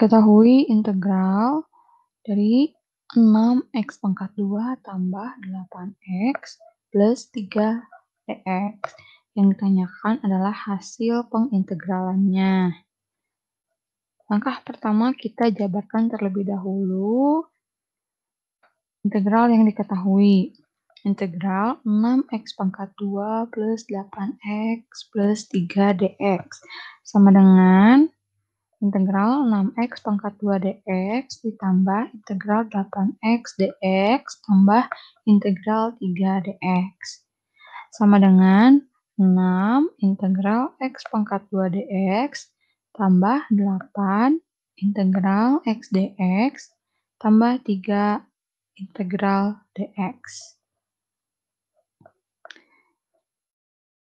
Ketahui integral dari 6x pangkat 2 tambah 8x plus 3 dx. Yang ditanyakan adalah hasil pengintegralannya. Langkah pertama kita jabarkan terlebih dahulu integral yang diketahui. Integral 6x pangkat 2 plus 8x plus 3 dx. Sama dengan integral 6x pangkat 2 dx ditambah integral 8x dx tambah integral 3 dx. Sama dengan 6 integral x pangkat 2 dx tambah 8 integral x dx tambah 3 integral dx.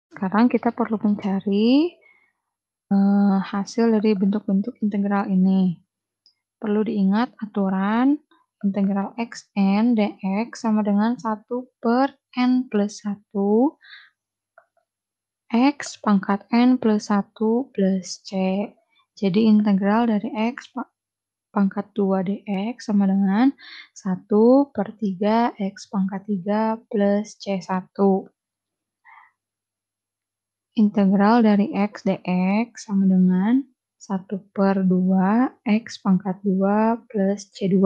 Sekarang kita perlu mencari Eh, hasil dari bentuk-bentuk integral ini. Perlu diingat aturan integral x n dx sama dengan 1 per n plus 1 x pangkat n plus 1 plus c. Jadi integral dari x pangkat 2 dx sama dengan 1 per 3 x pangkat 3 plus c1. Integral dari X dx sama dengan 1 per 2 X pangkat 2 plus C2.